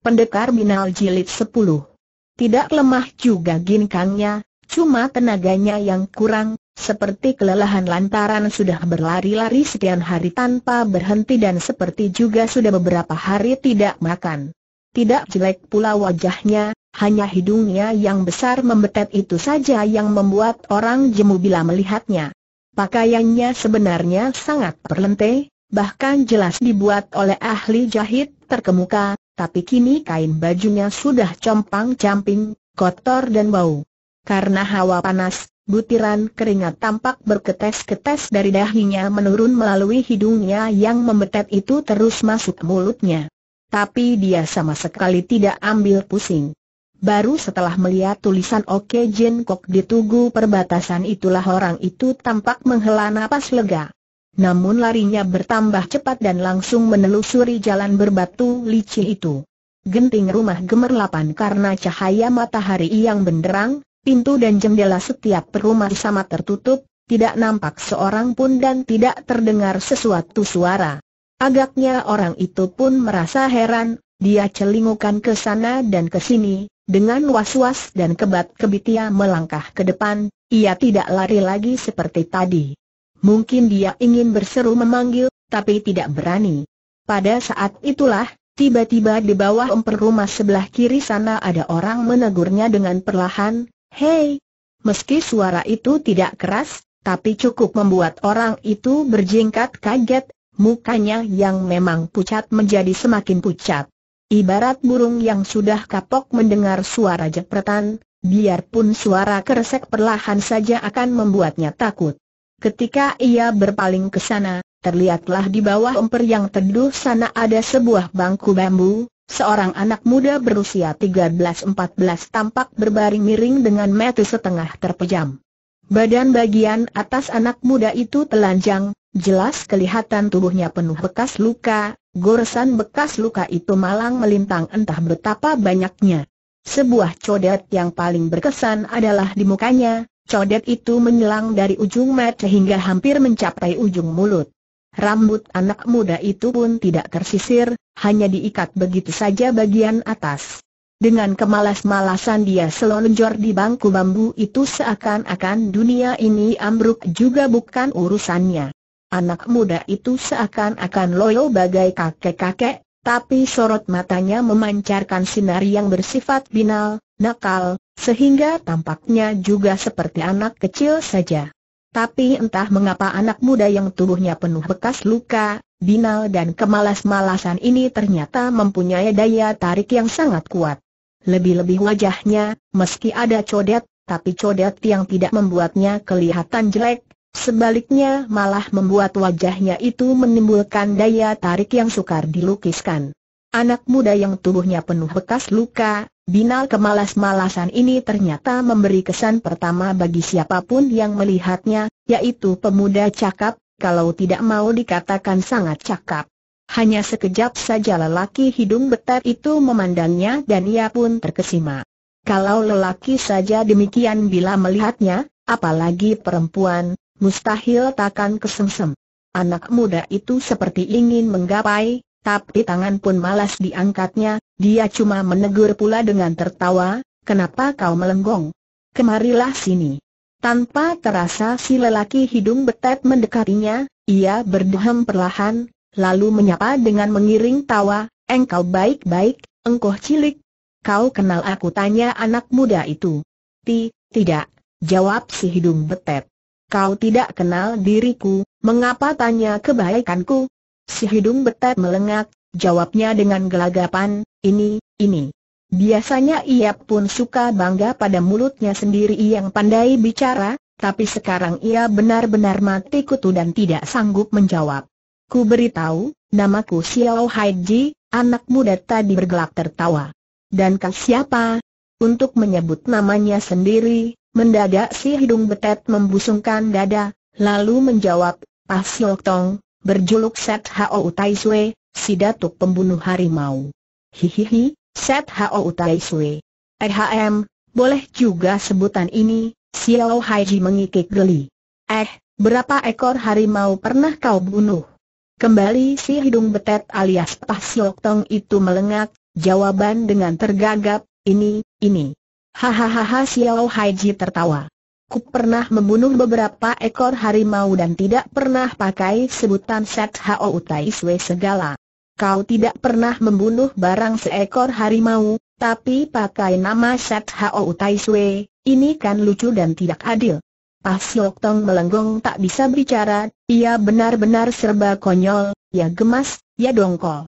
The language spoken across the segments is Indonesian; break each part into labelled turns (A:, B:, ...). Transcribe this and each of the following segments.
A: Pendekar Binal Jilid 10 Tidak lemah juga ginkangnya, cuma tenaganya yang kurang, seperti kelelahan lantaran sudah berlari-lari sekian hari tanpa berhenti dan seperti juga sudah beberapa hari tidak makan. Tidak jelek pula wajahnya, hanya hidungnya yang besar membetet itu saja yang membuat orang jemu bila melihatnya. Pakaiannya sebenarnya sangat perlente, bahkan jelas dibuat oleh ahli jahit terkemuka, tapi kini kain bajunya sudah compang-camping, kotor dan bau. Karena hawa panas, butiran keringat tampak berketes-ketes dari dahinya menurun melalui hidungnya yang membetet itu terus masuk mulutnya. Tapi dia sama sekali tidak ambil pusing. Baru setelah melihat tulisan Oke Jin Kok di tugu perbatasan itulah orang itu tampak menghela napas lega. Namun larinya bertambah cepat dan langsung menelusuri jalan berbatu licin itu. Genting rumah gemerlapan karena cahaya matahari yang benderang, pintu dan jendela setiap perumah sama tertutup, tidak nampak seorang pun dan tidak terdengar sesuatu suara. Agaknya orang itu pun merasa heran, dia celingukan ke sana dan ke sini, dengan was-was dan kebat-kebit melangkah ke depan, ia tidak lari lagi seperti tadi. Mungkin dia ingin berseru memanggil, tapi tidak berani. Pada saat itulah, tiba-tiba di bawah emper rumah sebelah kiri sana ada orang menegurnya dengan perlahan, Hei! Meski suara itu tidak keras, tapi cukup membuat orang itu berjingkat kaget, mukanya yang memang pucat menjadi semakin pucat. Ibarat burung yang sudah kapok mendengar suara jepretan, biarpun suara keresek perlahan saja akan membuatnya takut. Ketika ia berpaling ke sana, terlihatlah di bawah emper yang teduh sana ada sebuah bangku bambu, seorang anak muda berusia 13-14 tampak berbaring miring dengan mata setengah terpejam. Badan bagian atas anak muda itu telanjang, jelas kelihatan tubuhnya penuh bekas luka, goresan bekas luka itu malang melintang entah betapa banyaknya. Sebuah codet yang paling berkesan adalah di mukanya, Codet itu menyelang dari ujung mata hingga hampir mencapai ujung mulut. Rambut anak muda itu pun tidak tersisir, hanya diikat begitu saja bagian atas. Dengan kemalas-malasan dia selonjor di bangku bambu itu seakan-akan dunia ini ambruk juga bukan urusannya. Anak muda itu seakan-akan loyo bagai kakek-kakek, tapi sorot matanya memancarkan sinar yang bersifat binal, nakal, sehingga tampaknya juga seperti anak kecil saja. Tapi entah mengapa anak muda yang tubuhnya penuh bekas luka, binal dan kemalas-malasan ini ternyata mempunyai daya tarik yang sangat kuat. Lebih-lebih wajahnya, meski ada codet, tapi codet yang tidak membuatnya kelihatan jelek, sebaliknya malah membuat wajahnya itu menimbulkan daya tarik yang sukar dilukiskan. Anak muda yang tubuhnya penuh bekas luka, Binal kemalas-malasan ini ternyata memberi kesan pertama bagi siapapun yang melihatnya, yaitu pemuda cakap, kalau tidak mau dikatakan sangat cakap. Hanya sekejap saja lelaki hidung betar itu memandangnya dan ia pun terkesima. Kalau lelaki saja demikian bila melihatnya, apalagi perempuan, mustahil takkan kesemsem. Anak muda itu seperti ingin menggapai, tapi tangan pun malas diangkatnya, dia cuma menegur pula dengan tertawa, kenapa kau melenggong? Kemarilah sini. Tanpa terasa si lelaki hidung betet mendekatinya, ia berdehem perlahan, lalu menyapa dengan mengiring tawa, engkau baik-baik, engkau cilik. Kau kenal aku tanya anak muda itu. Ti, tidak, jawab si hidung betet. Kau tidak kenal diriku, mengapa tanya kebaikanku? Si hidung betet melengak, jawabnya dengan gelagapan, ini, ini. Biasanya ia pun suka bangga pada mulutnya sendiri yang pandai bicara, tapi sekarang ia benar-benar mati kutu dan tidak sanggup menjawab. Ku beritahu, namaku Xiao Haiji, anak muda tadi bergelak tertawa. Dan kau siapa? Untuk menyebut namanya sendiri, mendadak si hidung betet membusungkan dada, lalu menjawab, Pas Tong berjuluk Set Hao Sui, si datuk pembunuh harimau. Hihihi, Set Hao Taiswe. EHM, boleh juga sebutan ini, Xiao Haiji mengikik geli. Eh, berapa ekor harimau pernah kau bunuh? Kembali si hidung betet alias Pah Siok Tong itu melengak, jawaban dengan tergagap, ini, ini. Hahaha Xiao Haiji tertawa. Ku pernah membunuh beberapa ekor harimau dan tidak pernah pakai sebutan Set Hao Tai Sui segala. Kau tidak pernah membunuh barang seekor harimau, tapi pakai nama Set Hao Tai Sui, ini kan lucu dan tidak adil. Pas Yok Tong melenggong tak bisa bicara. ia benar-benar serba konyol, ya gemas, ya dongkol.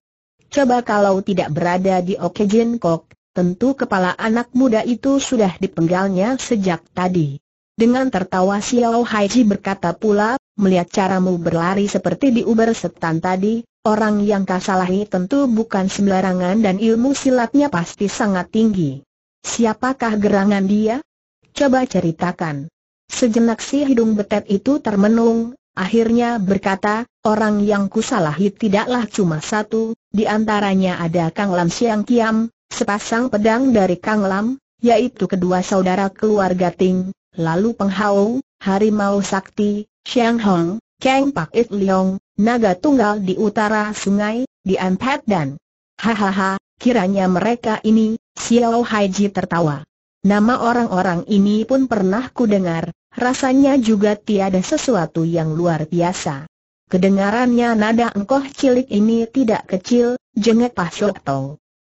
A: Coba kalau tidak berada di Jin Kok, tentu kepala anak muda itu sudah dipenggalnya sejak tadi. Dengan tertawa Xiao Haiji berkata pula, melihat caramu berlari seperti di uber setan tadi, orang yang kau salahi tentu bukan sembarangan dan ilmu silatnya pasti sangat tinggi. Siapakah gerangan dia? Coba ceritakan. Sejenak si hidung betet itu termenung, Akhirnya berkata, orang yang kusalahi tidaklah cuma satu, di antaranya ada Kang Lam Siang Kiam, sepasang pedang dari Kang Lam, yaitu kedua saudara keluarga Ting, lalu Penghao, Harimau Sakti, Xiang Hong, Kang Pak It Leong, naga tunggal di utara sungai, di Ampet dan Hahaha, kiranya mereka ini, Xiao Haiji tertawa. Nama orang-orang ini pun pernah kudengar, rasanya juga tiada sesuatu yang luar biasa. Kedengarannya nada engkoh cilik ini tidak kecil, jengek Pak Shok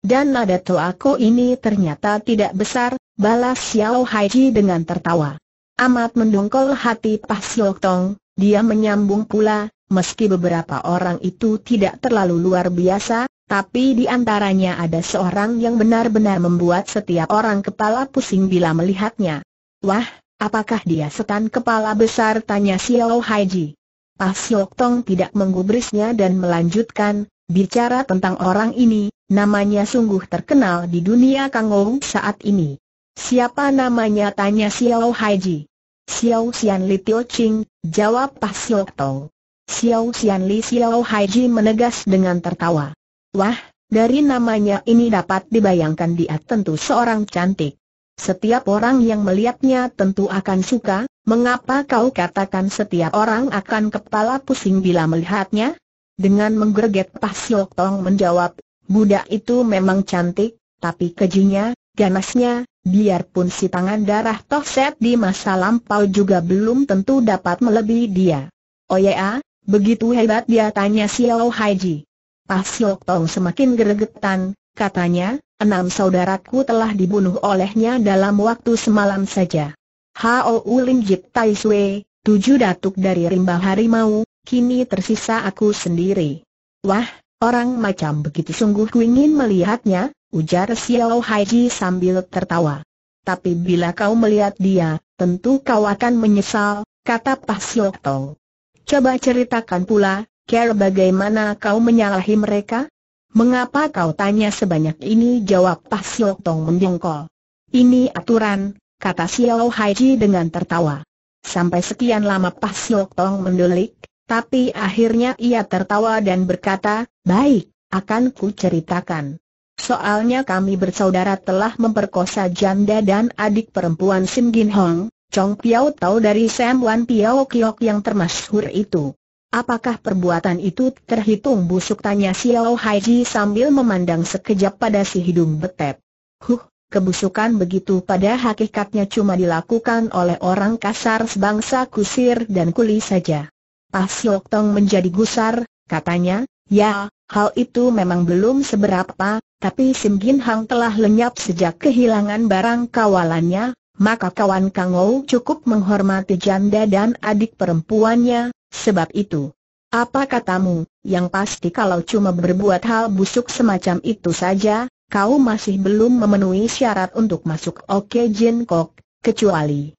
A: dan nada Toako ini ternyata tidak besar, balas Xiao Haiji dengan tertawa. Amat mendongkol hati Pak Siok Tong, dia menyambung pula, meski beberapa orang itu tidak terlalu luar biasa, tapi di antaranya ada seorang yang benar-benar membuat setiap orang kepala pusing bila melihatnya. Wah, apakah dia setan kepala besar? tanya Xiao Haiji. Pak Siok Tong tidak menggubrisnya dan melanjutkan, bicara tentang orang ini, Namanya sungguh terkenal di dunia Ong saat ini. Siapa namanya tanya Xiao Haiji. Xiao Xian Li Tio Ching, jawab Pak Xiao Tong. Xiao Xian Li Xiao Haiji menegas dengan tertawa. Wah, dari namanya ini dapat dibayangkan dia tentu seorang cantik. Setiap orang yang melihatnya tentu akan suka, mengapa kau katakan setiap orang akan kepala pusing bila melihatnya? Dengan menggerget Pak Siok Tong menjawab, Budak itu memang cantik, tapi kejinya, ganasnya, biarpun si tangan darah Tohset di masa lampau juga belum tentu dapat melebihi dia. Oh ya, begitu hebat dia tanya Xiao Haiji. Pas Siok Tong semakin geregetan, katanya, enam saudaraku telah dibunuh olehnya dalam waktu semalam saja. Hao Ulim Jip Tai Sui, tujuh datuk dari rimba harimau, kini tersisa aku sendiri. Wah, Orang macam begitu sungguh ingin melihatnya, ujar Xiao Haiji sambil tertawa. Tapi bila kau melihat dia, tentu kau akan menyesal, kata Pak Siok Tong. Coba ceritakan pula, Care bagaimana kau menyalahi mereka? Mengapa kau tanya sebanyak ini? Jawab Pak Siok Tong mendongkol. Ini aturan, kata Xiao Haiji dengan tertawa. Sampai sekian lama Pak Siok Tong mendelik, tapi akhirnya ia tertawa dan berkata, baik, akan ku ceritakan. Soalnya kami bersaudara telah memperkosa janda dan adik perempuan Sim Gin Hong, Chong Piao tahu dari Sam Wan Piao Kiok yang termasyhur itu. Apakah perbuatan itu terhitung busuk tanya Xiao Haiji sambil memandang sekejap pada si hidung betep. Huh, kebusukan begitu pada hakikatnya cuma dilakukan oleh orang kasar sebangsa kusir dan kuli saja. Pak Siok Tong menjadi gusar, katanya, ya, hal itu memang belum seberapa, tapi Sim Gin Hang telah lenyap sejak kehilangan barang kawalannya, maka kawan Kang Ou cukup menghormati janda dan adik perempuannya, sebab itu. Apa katamu, yang pasti kalau cuma berbuat hal busuk semacam itu saja, kau masih belum memenuhi syarat untuk masuk Oke Jin Kok, kecuali.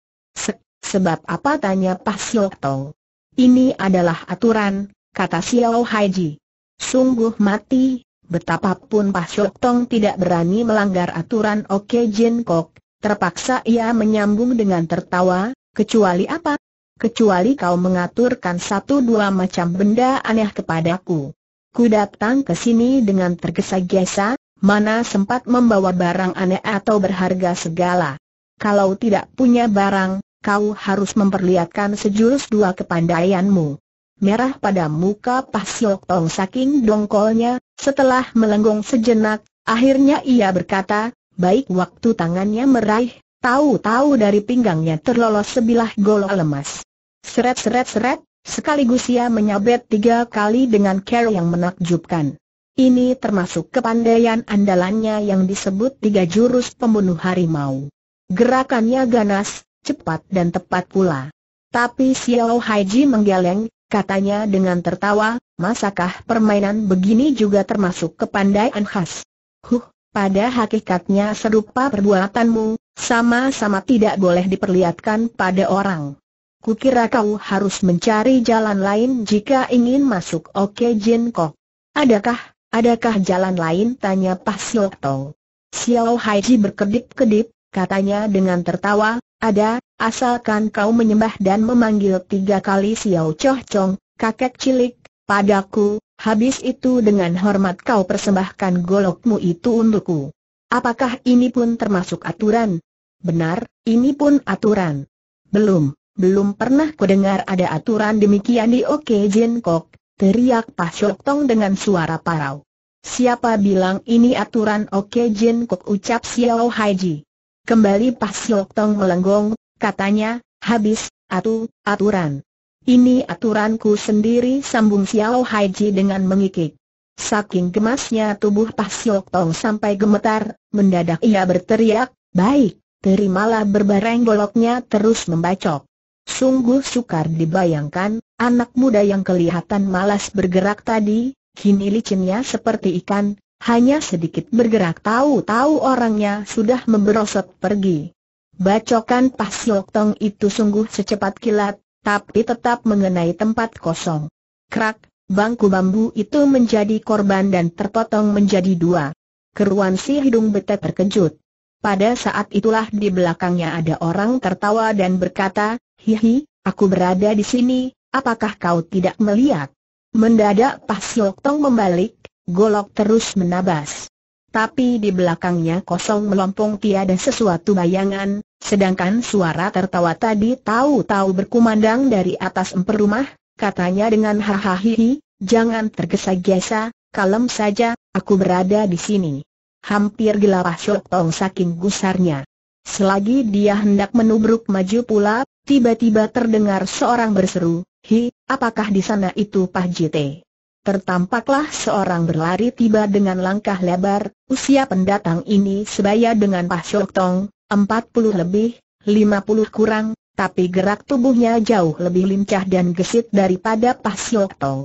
A: sebab apa tanya Pak Siok Tong? Ini adalah aturan, kata Xiao Haiji. Sungguh mati, betapapun Pak Syok Tong tidak berani melanggar aturan Oke Jin Kok, terpaksa ia menyambung dengan tertawa, kecuali apa? Kecuali kau mengaturkan satu dua macam benda aneh kepadaku. Ku datang ke sini dengan tergesa-gesa, mana sempat membawa barang aneh atau berharga segala. Kalau tidak punya barang, kau harus memperlihatkan sejurus dua kepandaianmu. Merah pada muka Siok Tong saking dongkolnya, setelah melenggong sejenak, akhirnya ia berkata, baik waktu tangannya meraih, tahu-tahu dari pinggangnya terlolos sebilah golok lemas. Seret-seret-seret, sekaligus ia menyabet tiga kali dengan care yang menakjubkan. Ini termasuk kepandaian andalannya yang disebut tiga jurus pembunuh harimau. Gerakannya ganas, cepat dan tepat pula. Tapi Xiao Haiji menggeleng, katanya dengan tertawa, masakah permainan begini juga termasuk kepandaian khas? Huh, pada hakikatnya serupa perbuatanmu, sama-sama tidak boleh diperlihatkan pada orang. Kukira kau harus mencari jalan lain jika ingin masuk Oke Jin Kok. Adakah, adakah jalan lain? Tanya Pak Siok Tong. Xiao Haiji berkedip-kedip, katanya dengan tertawa, ada, asalkan kau menyembah dan memanggil tiga kali Xiao Choh Chong, kakek cilik, padaku, habis itu dengan hormat kau persembahkan golokmu itu untukku. Apakah ini pun termasuk aturan? Benar, ini pun aturan. Belum, belum pernah kudengar ada aturan demikian di Oke Jin Kok, teriak Pak Shok Tong dengan suara parau. Siapa bilang ini aturan Oke Jin Kok ucap Xiao Ji. Kembali Pak Siok Tong melenggong, katanya, habis, atu, aturan. Ini aturanku sendiri sambung Xiao Haiji dengan mengikik. Saking gemasnya tubuh Pak Siok Tong sampai gemetar, mendadak ia berteriak, baik, terimalah berbareng goloknya terus membacok. Sungguh sukar dibayangkan, anak muda yang kelihatan malas bergerak tadi, kini licinnya seperti ikan, hanya sedikit bergerak tahu-tahu orangnya sudah memberosot pergi. Bacokan Pak Siok Tong itu sungguh secepat kilat, tapi tetap mengenai tempat kosong. Krak, bangku bambu itu menjadi korban dan terpotong menjadi dua. Keruan si hidung bete terkejut. Pada saat itulah di belakangnya ada orang tertawa dan berkata, Hihi, aku berada di sini, apakah kau tidak melihat? Mendadak Pak Siok Tong membalik, golok terus menabas. Tapi di belakangnya kosong melompong tiada sesuatu bayangan, sedangkan suara tertawa tadi tahu-tahu berkumandang dari atas emper rumah, katanya dengan hahaha, jangan tergesa-gesa, kalem saja, aku berada di sini. Hampir gelapah Shok Tong saking gusarnya. Selagi dia hendak menubruk maju pula, tiba-tiba terdengar seorang berseru, Hi, apakah di sana itu Pak Jite? tertampaklah seorang berlari tiba dengan langkah lebar, usia pendatang ini sebaya dengan Pak Syok Tong, 40 lebih, puluh kurang, tapi gerak tubuhnya jauh lebih lincah dan gesit daripada Pak Syok Tong.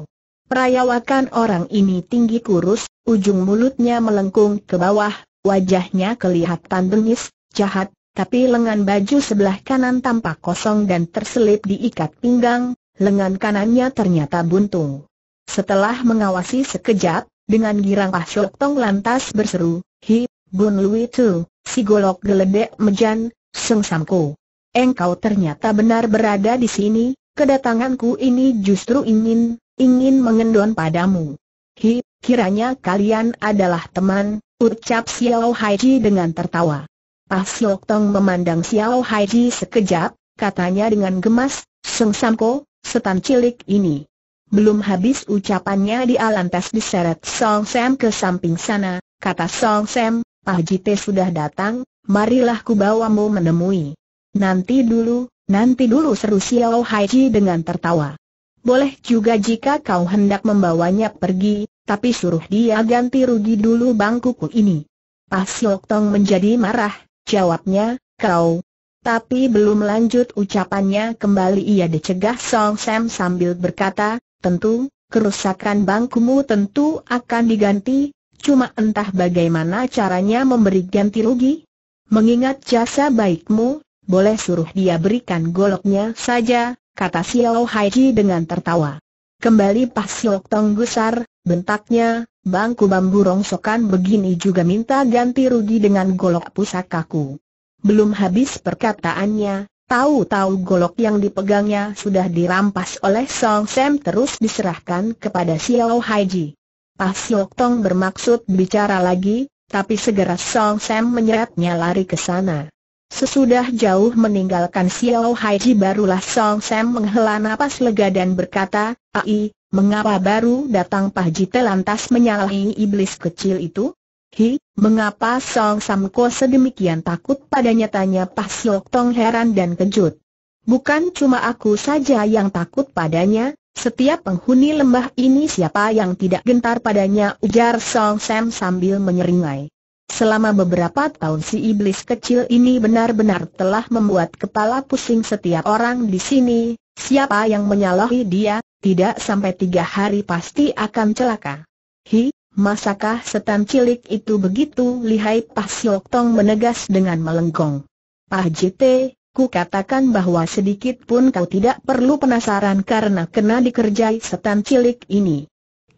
A: Perayawakan orang ini tinggi kurus, ujung mulutnya melengkung ke bawah, wajahnya kelihatan bengis, jahat, tapi lengan baju sebelah kanan tampak kosong dan terselip diikat pinggang, lengan kanannya ternyata buntung. Setelah mengawasi sekejap, dengan girang Ah Syok Tong lantas berseru, Hi, Bun Lui Tu, si golok geledek mejan, Seng Samko. Engkau ternyata benar berada di sini, kedatanganku ini justru ingin, ingin mengendon padamu. Hi, kiranya kalian adalah teman, ucap Xiao Haiji dengan tertawa. Ah Syok Tong memandang Xiao Haiji sekejap, katanya dengan gemas, Seng Samko, setan cilik ini. Belum habis ucapannya di alantas diseret Song Sam ke samping sana, kata Song Sam, Pak ah, Jite sudah datang, marilah ku bawamu menemui. Nanti dulu, nanti dulu seru Xiao Haiji dengan tertawa. Boleh juga jika kau hendak membawanya pergi, tapi suruh dia ganti rugi dulu bangkuku ini. Pak ah, Siok Tong menjadi marah, jawabnya, kau. Tapi belum lanjut ucapannya kembali ia dicegah Song Sam sambil berkata, Tentu, kerusakan bangkumu tentu akan diganti, cuma entah bagaimana caranya memberi ganti rugi. Mengingat jasa baikmu, boleh suruh dia berikan goloknya saja, kata Xiao Haiji dengan tertawa. Kembali Pak Siok Tong gusar, bentaknya, bangku bambu rongsokan begini juga minta ganti rugi dengan golok pusakaku. Belum habis perkataannya, Tahu-tahu golok yang dipegangnya sudah dirampas oleh Song Sam terus diserahkan kepada Xiao Haiji. Pas Siok Tong bermaksud bicara lagi, tapi segera Song Sam menyeretnya lari ke sana. Sesudah jauh meninggalkan Xiao Haiji barulah Song Sam menghela napas lega dan berkata, Ai, mengapa baru datang Pak Jite lantas menyalahi iblis kecil itu? Hi, mengapa Song Samko sedemikian takut padanya tanya Pak Siok Tong heran dan kejut. Bukan cuma aku saja yang takut padanya, setiap penghuni lembah ini siapa yang tidak gentar padanya ujar Song Sam sambil menyeringai. Selama beberapa tahun si iblis kecil ini benar-benar telah membuat kepala pusing setiap orang di sini, siapa yang menyalahi dia, tidak sampai tiga hari pasti akan celaka. Hi, Masakah setan cilik itu begitu lihai Pak Siok Tong menegas dengan melengkong. Pak JT, ku katakan bahwa sedikit pun kau tidak perlu penasaran karena kena dikerjai setan cilik ini.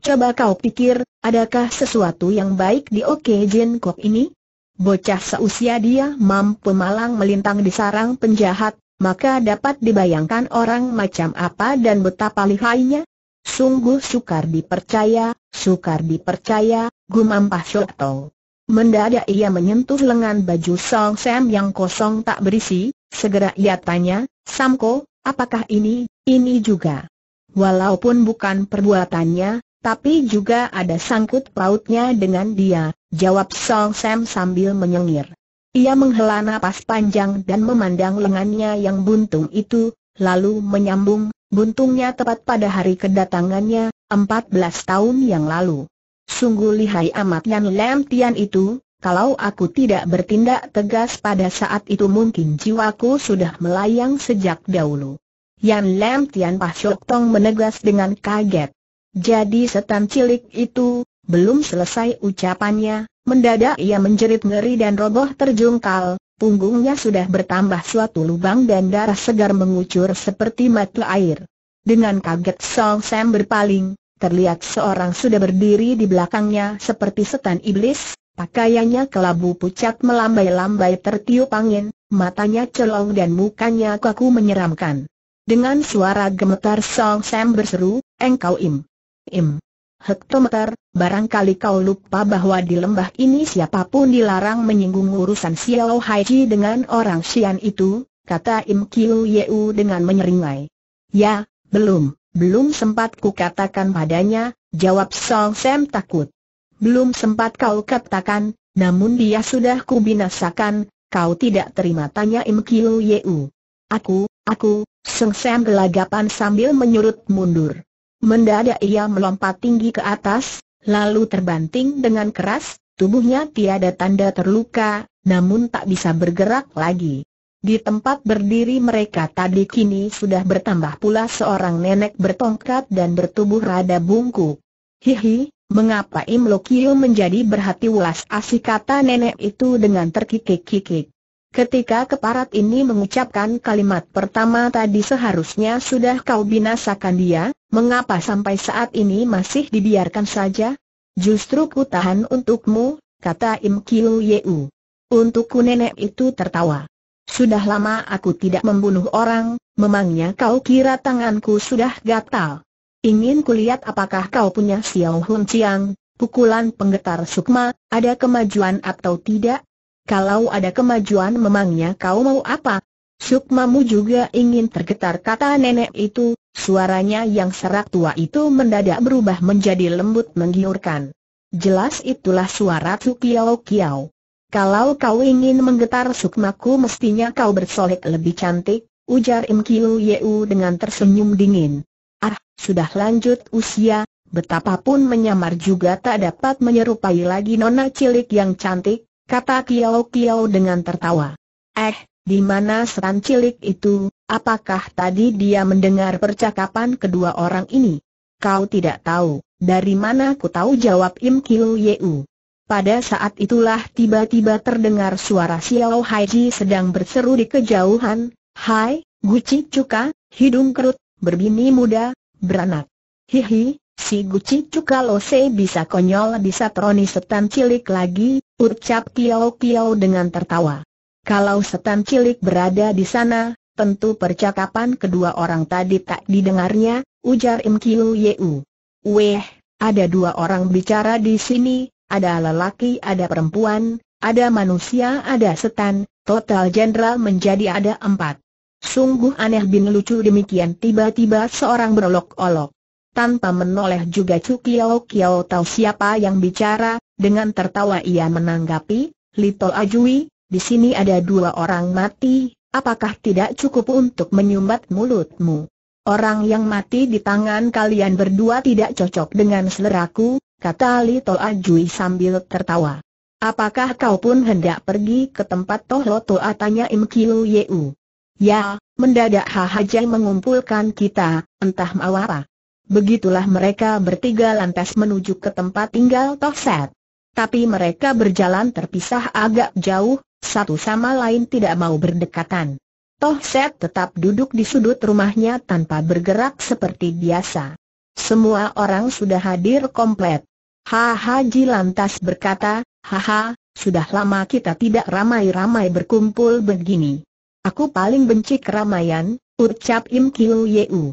A: Coba kau pikir, adakah sesuatu yang baik di Oke Jin Kok ini? Bocah seusia dia mampu malang melintang di sarang penjahat, maka dapat dibayangkan orang macam apa dan betapa lihainya. Sungguh sukar dipercaya, sukar dipercaya, gumam Pak Shok Tong. Mendadak ia menyentuh lengan baju Song Sam yang kosong tak berisi, segera ia tanya, Samko, apakah ini, ini juga? Walaupun bukan perbuatannya, tapi juga ada sangkut pautnya dengan dia, jawab Song Sam sambil menyengir. Ia menghela napas panjang dan memandang lengannya yang buntung itu, lalu menyambung, Buntungnya tepat pada hari kedatangannya, 14 tahun yang lalu. Sungguh lihai amat Yan Lam Tian itu, kalau aku tidak bertindak tegas pada saat itu mungkin jiwaku sudah melayang sejak dahulu. Yan Lam Tian Pak Syok Tong menegas dengan kaget. Jadi setan cilik itu, belum selesai ucapannya, mendadak ia menjerit ngeri dan roboh terjungkal, punggungnya sudah bertambah suatu lubang dan darah segar mengucur seperti mata air. Dengan kaget Song Sam berpaling, terlihat seorang sudah berdiri di belakangnya seperti setan iblis, pakaiannya kelabu pucat melambai-lambai tertiup angin, matanya celong dan mukanya kaku menyeramkan. Dengan suara gemetar Song Sam berseru, Engkau Im. Im. Hektometer, barangkali kau lupa bahwa di lembah ini siapapun dilarang menyinggung urusan Xiao Haiji dengan orang Xian itu, kata Im Kiu Yeu dengan menyeringai. Ya, belum, belum sempat ku katakan padanya, jawab Song Sam takut. Belum sempat kau katakan, namun dia sudah ku binasakan, kau tidak terima tanya Im Kiu Yeu. Aku, aku, Song Sam gelagapan sambil menyurut mundur. Mendadak ia melompat tinggi ke atas, lalu terbanting dengan keras, tubuhnya tiada tanda terluka, namun tak bisa bergerak lagi. Di tempat berdiri mereka tadi kini sudah bertambah pula seorang nenek bertongkat dan bertubuh rada bungkuk. Hihi, mengapa Im Lokio menjadi berhati ulas asih kata nenek itu dengan terkikik-kikik. Ketika keparat ini mengucapkan kalimat pertama tadi seharusnya sudah kau binasakan dia, mengapa sampai saat ini masih dibiarkan saja? Justru ku tahan untukmu, kata Im Kiu Yeu. Untukku nenek itu tertawa. Sudah lama aku tidak membunuh orang, memangnya kau kira tanganku sudah gatal? Ingin kulihat apakah kau punya Xiao Hun Chiang, pukulan penggetar sukma, ada kemajuan atau tidak? Kalau ada kemajuan memangnya kau mau apa? Sukmamu juga ingin tergetar kata nenek itu, suaranya yang serak tua itu mendadak berubah menjadi lembut menggiurkan. Jelas itulah suara Sukiao Kiao. Kalau kau ingin menggetar sukmaku mestinya kau bersolek lebih cantik, ujar Im Kiu Yeu dengan tersenyum dingin. Ah, sudah lanjut usia, betapapun menyamar juga tak dapat menyerupai lagi nona cilik yang cantik, kata Kiao Kiao dengan tertawa. Eh, di mana setan cilik itu, apakah tadi dia mendengar percakapan kedua orang ini? Kau tidak tahu, dari mana ku tahu jawab Im Kiu Yeu. Pada saat itulah tiba-tiba terdengar suara Xiao Haiji sedang berseru di kejauhan, Hai, Guci Cuka, hidung kerut, berbini muda, beranak. Hihi, si Guci Cuka se bisa konyol bisa troni setan cilik lagi, Ucap Kiao Kiao dengan tertawa. Kalau setan cilik berada di sana, tentu percakapan kedua orang tadi tak didengarnya, ujar Im Kiu Yeu. Weh, ada dua orang bicara di sini, ada lelaki ada perempuan, ada manusia ada setan, total jenderal menjadi ada empat. Sungguh aneh bin lucu demikian tiba-tiba seorang berolok-olok tanpa menoleh juga Chu Kiao Kiao tahu siapa yang bicara, dengan tertawa ia menanggapi, Lito Ajui, di sini ada dua orang mati, apakah tidak cukup untuk menyumbat mulutmu? Orang yang mati di tangan kalian berdua tidak cocok dengan selera ku, kata Lito Ajui sambil tertawa. Apakah kau pun hendak pergi ke tempat Toh Loto atanya Im Kiu Yeu? Ya, mendadak Hahajai mengumpulkan kita, entah mau apa. Begitulah mereka bertiga lantas menuju ke tempat tinggal Toset. Tapi mereka berjalan terpisah agak jauh, satu sama lain tidak mau berdekatan. Toset tetap duduk di sudut rumahnya tanpa bergerak seperti biasa. Semua orang sudah hadir komplit. Haha Ji lantas berkata, haha, sudah lama kita tidak ramai-ramai berkumpul begini. Aku paling benci keramaian, ucap Im Kiu Yeu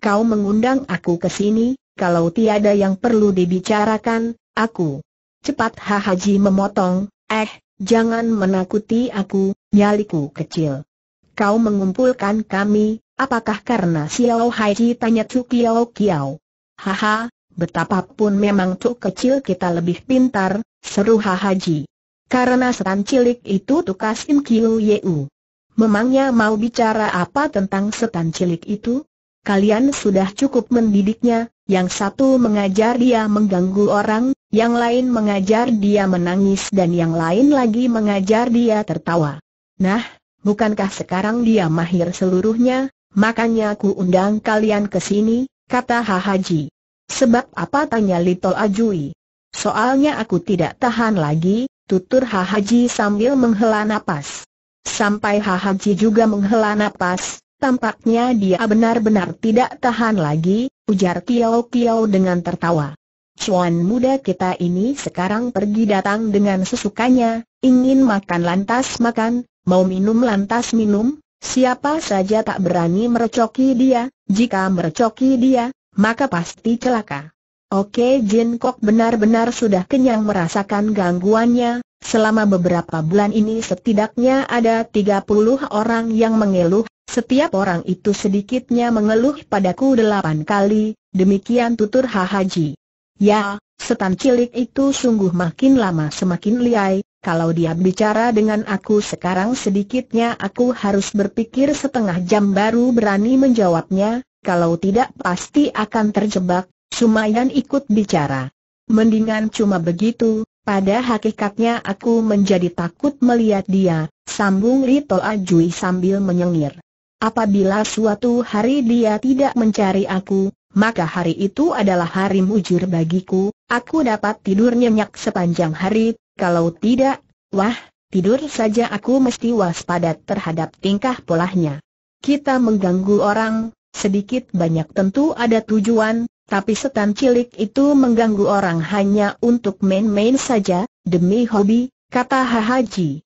A: kau mengundang aku ke sini, kalau tiada yang perlu dibicarakan, aku. Cepat Hahaji memotong, eh, jangan menakuti aku, nyaliku kecil. Kau mengumpulkan kami, apakah karena Xiao Haji tanya Chu Kiao Kiao? Haha, betapapun memang Chu kecil kita lebih pintar, seru Hahaji. Karena setan cilik itu tukasin Kiu Yeu. Memangnya mau bicara apa tentang setan cilik itu? kalian sudah cukup mendidiknya, yang satu mengajar dia mengganggu orang, yang lain mengajar dia menangis dan yang lain lagi mengajar dia tertawa. Nah, bukankah sekarang dia mahir seluruhnya, makanya aku undang kalian ke sini, kata Hahaji. Sebab apa tanya Little Ajui? Soalnya aku tidak tahan lagi, tutur Hahaji sambil menghela napas. Sampai Hahaji juga menghela napas, Tampaknya dia benar-benar tidak tahan lagi, ujar kiau kiau dengan tertawa. Cuan muda kita ini sekarang pergi datang dengan sesukanya, ingin makan lantas makan, mau minum lantas minum, siapa saja tak berani merecoki dia, jika merecoki dia, maka pasti celaka. Oke Jin Kok benar-benar sudah kenyang merasakan gangguannya, selama beberapa bulan ini setidaknya ada 30 orang yang mengeluh setiap orang itu sedikitnya mengeluh padaku delapan kali, demikian tutur Haji. Ya, setan cilik itu sungguh makin lama semakin liai, kalau dia bicara dengan aku sekarang sedikitnya aku harus berpikir setengah jam baru berani menjawabnya, kalau tidak pasti akan terjebak, Sumayan ikut bicara. Mendingan cuma begitu, pada hakikatnya aku menjadi takut melihat dia, sambung Rito Ajui sambil menyengir. Apabila suatu hari dia tidak mencari aku, maka hari itu adalah hari mujur bagiku, aku dapat tidur nyenyak sepanjang hari, kalau tidak, wah, tidur saja aku mesti waspada terhadap tingkah polahnya. Kita mengganggu orang, sedikit banyak tentu ada tujuan, tapi setan cilik itu mengganggu orang hanya untuk main-main saja, demi hobi, kata Hahaji.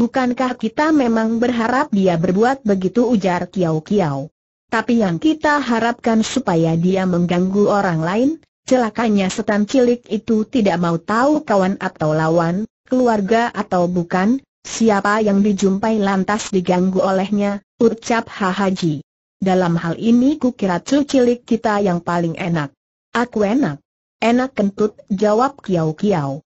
A: Bukankah kita memang berharap dia berbuat begitu ujar Kiau Kiau. Tapi yang kita harapkan supaya dia mengganggu orang lain, celakanya setan cilik itu tidak mau tahu kawan atau lawan, keluarga atau bukan, siapa yang dijumpai lantas diganggu olehnya, ucap Hahaji. Dalam hal ini kukira cu cilik kita yang paling enak. Aku enak. Enak kentut, jawab Kiau Kiau.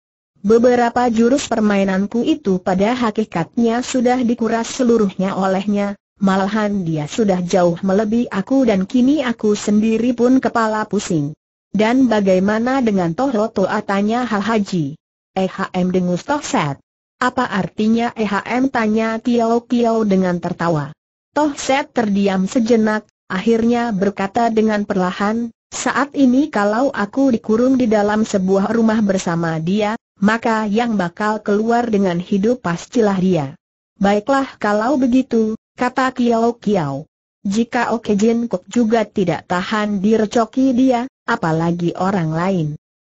A: Beberapa jurus permainanku itu pada hakikatnya sudah dikuras seluruhnya olehnya, malahan dia sudah jauh melebihi aku dan kini aku sendiri pun kepala pusing. Dan bagaimana dengan Tohroto atanya Hal Haji? EHM dengus Tohset. Apa artinya EHM tanya Kiao Kiao dengan tertawa. Tohset terdiam sejenak, akhirnya berkata dengan perlahan, saat ini kalau aku dikurung di dalam sebuah rumah bersama dia, maka yang bakal keluar dengan hidup pastilah dia. Baiklah kalau begitu, kata Kiao Kiao. Jika Oke Jin Kok juga tidak tahan direcoki dia, apalagi orang lain.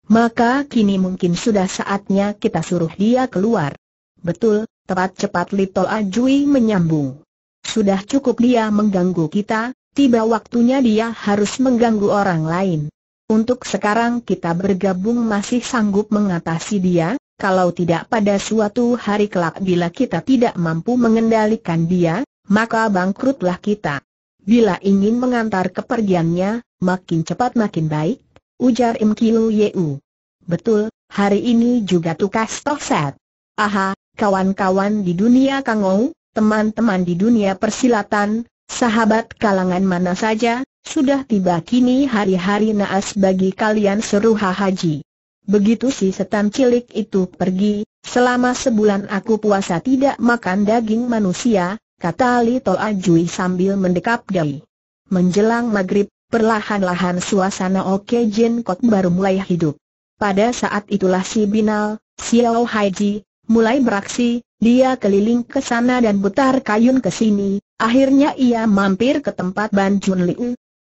A: Maka kini mungkin sudah saatnya kita suruh dia keluar. Betul, tepat cepat Little Ajui menyambung. Sudah cukup dia mengganggu kita, Tiba waktunya dia harus mengganggu orang lain. Untuk sekarang kita bergabung masih sanggup mengatasi dia, kalau tidak pada suatu hari kelak bila kita tidak mampu mengendalikan dia, maka bangkrutlah kita. Bila ingin mengantar kepergiannya, makin cepat makin baik, ujar Im Kiu Yeu. Betul, hari ini juga tugas Toset. Aha, kawan-kawan di dunia Kangou, teman-teman di dunia persilatan, Sahabat kalangan mana saja, sudah tiba kini hari-hari naas bagi kalian seru haji. Begitu si setan cilik itu pergi, selama sebulan aku puasa tidak makan daging manusia, kata Ali Tolajui sambil mendekap dai. Menjelang maghrib, perlahan-lahan suasana Oke Jin Kot baru mulai hidup. Pada saat itulah si Binal, Xiao haji, mulai beraksi, dia keliling ke sana dan putar kayun ke sini, akhirnya ia mampir ke tempat Ban Chun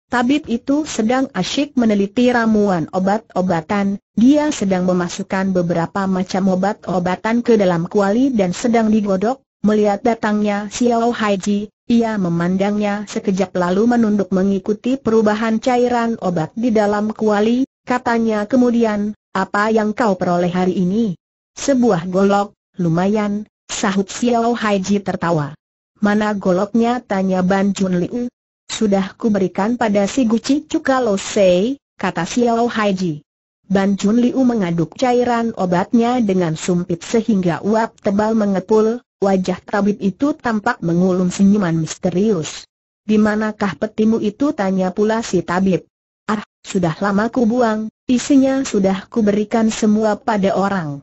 A: Tabib itu sedang asyik meneliti ramuan obat-obatan, dia sedang memasukkan beberapa macam obat-obatan ke dalam kuali dan sedang digodok, melihat datangnya Xiao Haiji, ia memandangnya sekejap lalu menunduk mengikuti perubahan cairan obat di dalam kuali, katanya kemudian, apa yang kau peroleh hari ini? Sebuah golok, lumayan, Sahut Xiao Haiji tertawa. Mana goloknya tanya Ban Junli. Liu. Sudah kuberikan pada si Guci Cukalo Sei, kata Xiao Haiji. Ban Jun Liu mengaduk cairan obatnya dengan sumpit sehingga uap tebal mengepul, wajah tabib itu tampak mengulung senyuman misterius. Di manakah petimu itu tanya pula si tabib. Ah, sudah lama ku buang, isinya sudah kuberikan semua pada orang.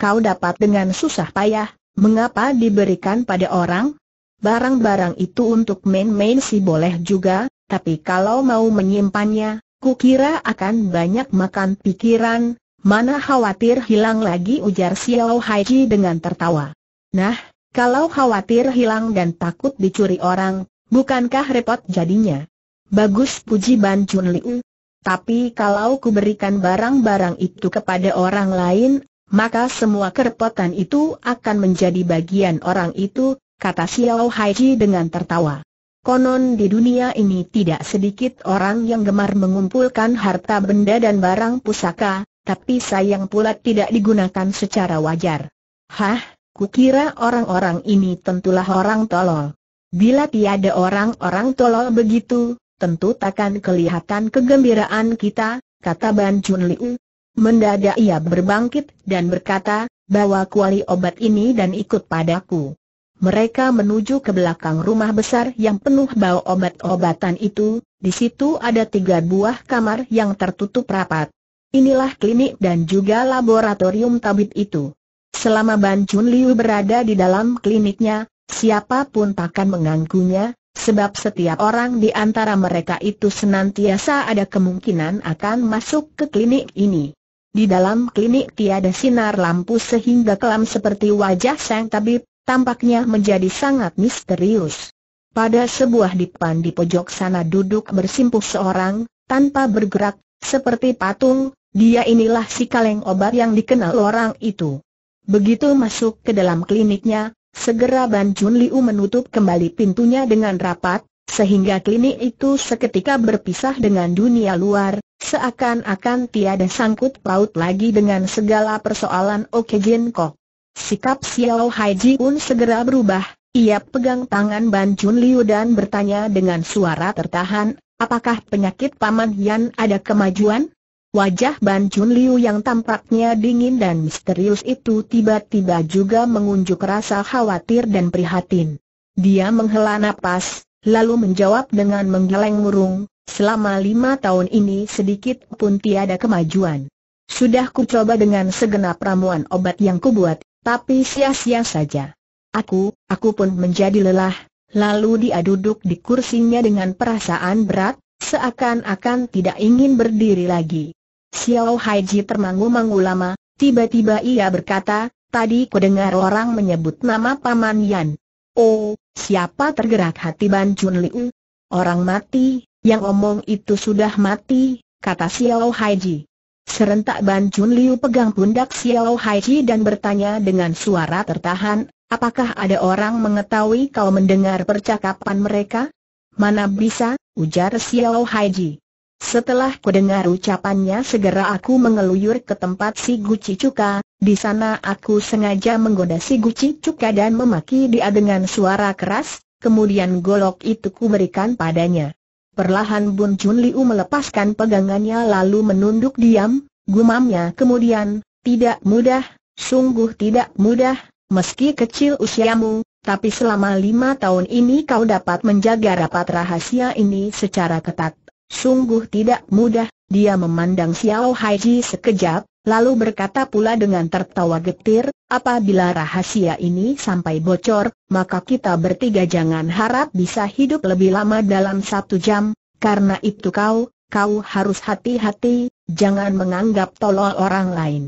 A: Kau dapat dengan susah payah, Mengapa diberikan pada orang? Barang-barang itu untuk main-main sih boleh juga, tapi kalau mau menyimpannya, kukira akan banyak makan pikiran, mana khawatir hilang lagi ujar Xiao Haiji dengan tertawa. Nah, kalau khawatir hilang dan takut dicuri orang, bukankah repot jadinya? Bagus puji Ban Chun Liu. Tapi kalau kuberikan barang-barang itu kepada orang lain, maka semua kerepotan itu akan menjadi bagian orang itu, kata Xiao Haiji dengan tertawa. Konon di dunia ini tidak sedikit orang yang gemar mengumpulkan harta benda dan barang pusaka, tapi sayang pula tidak digunakan secara wajar. Hah, kukira orang-orang ini tentulah orang tolol. Bila tiada orang-orang tolol begitu, tentu takkan kelihatan kegembiraan kita, kata Ban Chun Liu, Mendadak ia berbangkit dan berkata, bawa kuali obat ini dan ikut padaku. Mereka menuju ke belakang rumah besar yang penuh bau obat-obatan itu, di situ ada tiga buah kamar yang tertutup rapat. Inilah klinik dan juga laboratorium tabib itu. Selama Ban Chun Liu berada di dalam kliniknya, siapapun takkan mengganggunya, sebab setiap orang di antara mereka itu senantiasa ada kemungkinan akan masuk ke klinik ini. Di dalam klinik tiada sinar lampu sehingga kelam seperti wajah sang tabib, tampaknya menjadi sangat misterius. Pada sebuah dipan di pojok sana duduk bersimpuh seorang, tanpa bergerak, seperti patung, dia inilah si kaleng obat yang dikenal orang itu. Begitu masuk ke dalam kliniknya, segera Ban Jun Liu menutup kembali pintunya dengan rapat, sehingga klinik itu seketika berpisah dengan dunia luar, Seakan-akan tiada sangkut paut lagi dengan segala persoalan Oke Jin Kok. Sikap Xiao Hai Ji pun segera berubah, ia pegang tangan Ban Jun Liu dan bertanya dengan suara tertahan, apakah penyakit Paman Yan ada kemajuan? Wajah Ban Jun Liu yang tampaknya dingin dan misterius itu tiba-tiba juga mengunjuk rasa khawatir dan prihatin. Dia menghela nafas, lalu menjawab dengan menggeleng murung, Selama lima tahun ini sedikit pun tiada kemajuan. Sudah kucoba dengan segenap ramuan obat yang kubuat, tapi sia-sia saja. Aku, aku pun menjadi lelah, lalu dia duduk di kursinya dengan perasaan berat, seakan-akan tidak ingin berdiri lagi. Xiao Haiji termangu-mangu lama, tiba-tiba ia berkata, tadi kudengar orang menyebut nama Paman Yan. Oh, siapa tergerak hati Ban Chun Liu? Orang mati, yang omong itu sudah mati, kata Xiao Haiji. Serentak Ban Chun Liu pegang pundak Xiao Haiji dan bertanya dengan suara tertahan, apakah ada orang mengetahui kau mendengar percakapan mereka? Mana bisa, ujar Xiao Haiji. Setelah kudengar ucapannya segera aku mengeluyur ke tempat si Guci Cuka, di sana aku sengaja menggoda si Guci Cuka dan memaki dia dengan suara keras, kemudian golok itu kuberikan padanya. Perlahan Bun Jun Liu melepaskan pegangannya lalu menunduk diam, gumamnya kemudian, tidak mudah, sungguh tidak mudah, meski kecil usiamu, tapi selama lima tahun ini kau dapat menjaga rapat rahasia ini secara ketat. Sungguh tidak mudah, dia memandang Xiao Haiji sekejap, Lalu berkata pula dengan tertawa getir, apabila rahasia ini sampai bocor, maka kita bertiga jangan harap bisa hidup lebih lama dalam satu jam, karena itu kau, kau harus hati-hati, jangan menganggap tolol orang lain.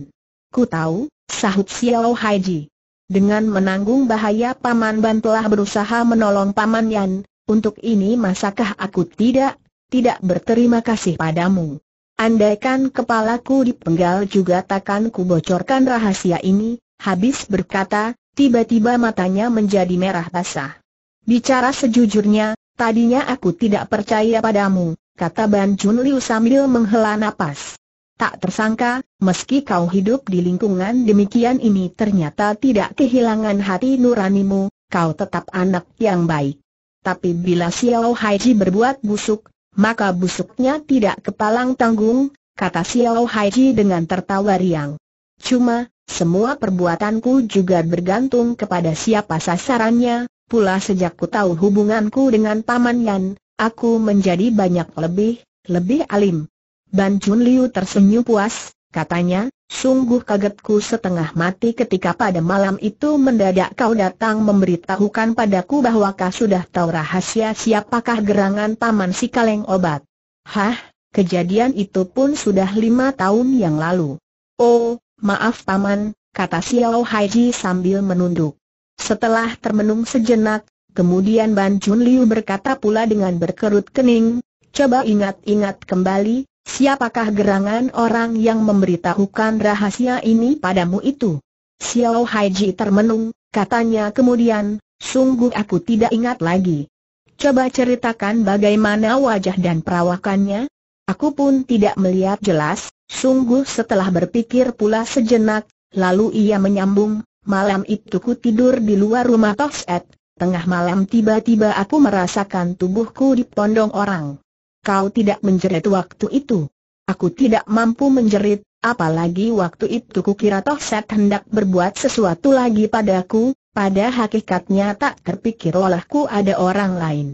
A: Ku tahu, sahut Xiao Haiji. Dengan menanggung bahaya Paman Ban telah berusaha menolong Paman Yan, untuk ini masakah aku tidak, tidak berterima kasih padamu. Andaikan kepalaku dipenggal juga takkan ku bocorkan rahasia ini, habis berkata, tiba-tiba matanya menjadi merah basah. Bicara sejujurnya, tadinya aku tidak percaya padamu, kata Ban Jun Liu sambil menghela napas. Tak tersangka, meski kau hidup di lingkungan demikian ini ternyata tidak kehilangan hati nuranimu, kau tetap anak yang baik. Tapi bila Xiao Haiji berbuat busuk, maka busuknya tidak kepalang tanggung, kata Xiao Haiji dengan tertawa riang. Cuma, semua perbuatanku juga bergantung kepada siapa sasarannya, pula sejak ku tahu hubunganku dengan Paman Yan, aku menjadi banyak lebih, lebih alim. Ban Chun Liu tersenyum puas, katanya, sungguh kagetku setengah mati ketika pada malam itu mendadak kau datang memberitahukan padaku bahwa kau sudah tahu rahasia siapakah gerangan Taman si kaleng obat. Hah, kejadian itu pun sudah lima tahun yang lalu. Oh, maaf Taman, kata Xiao Haiji sambil menunduk. Setelah termenung sejenak, kemudian Ban Chun Liu berkata pula dengan berkerut kening, Coba ingat-ingat kembali, Siapakah gerangan orang yang memberitahukan rahasia ini padamu itu? Xiao Haiji termenung, katanya kemudian, sungguh aku tidak ingat lagi. Coba ceritakan bagaimana wajah dan perawakannya? Aku pun tidak melihat jelas, sungguh setelah berpikir pula sejenak, lalu ia menyambung, malam itu ku tidur di luar rumah Tosset, tengah malam tiba-tiba aku merasakan tubuhku dipondong orang kau tidak menjerit waktu itu. Aku tidak mampu menjerit, apalagi waktu itu kukira toh set hendak berbuat sesuatu lagi padaku, pada hakikatnya tak terpikir olehku ada orang lain.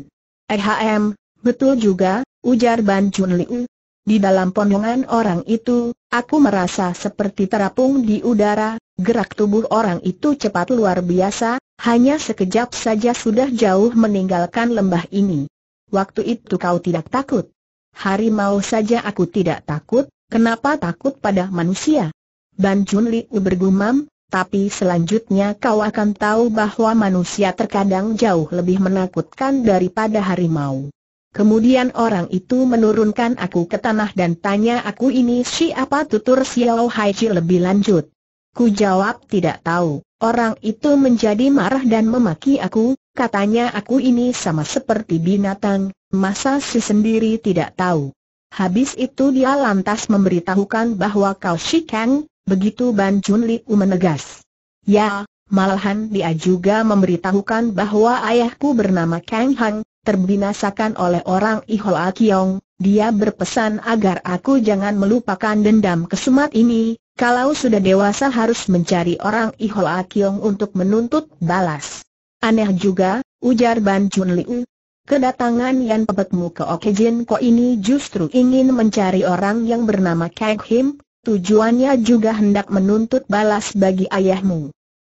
A: Ehm, betul juga, ujar Ban Chun Liu. Di dalam pondongan orang itu, aku merasa seperti terapung di udara, gerak tubuh orang itu cepat luar biasa, hanya sekejap saja sudah jauh meninggalkan lembah ini. Waktu itu kau tidak takut. Harimau saja aku tidak takut, kenapa takut pada manusia? Ban Chun Liu bergumam, tapi selanjutnya kau akan tahu bahwa manusia terkadang jauh lebih menakutkan daripada harimau. Kemudian orang itu menurunkan aku ke tanah dan tanya aku ini siapa tutur Xiao Haiji lebih lanjut. Ku jawab tidak tahu, orang itu menjadi marah dan memaki aku, Katanya aku ini sama seperti binatang, masa si sendiri tidak tahu. Habis itu dia lantas memberitahukan bahwa kau si Kang, begitu Ban Chun Liu menegas. Ya, malahan dia juga memberitahukan bahwa ayahku bernama Kang Hang, terbinasakan oleh orang Ihoa Kiong, dia berpesan agar aku jangan melupakan dendam kesumat ini, kalau sudah dewasa harus mencari orang Ihoa Kiong untuk menuntut balas. Aneh juga, ujar Ban Chun Liu. Kedatangan Yan Pebetmu ke Okejin Ko ini justru ingin mencari orang yang bernama Kang Him, tujuannya juga hendak menuntut balas bagi ayahmu.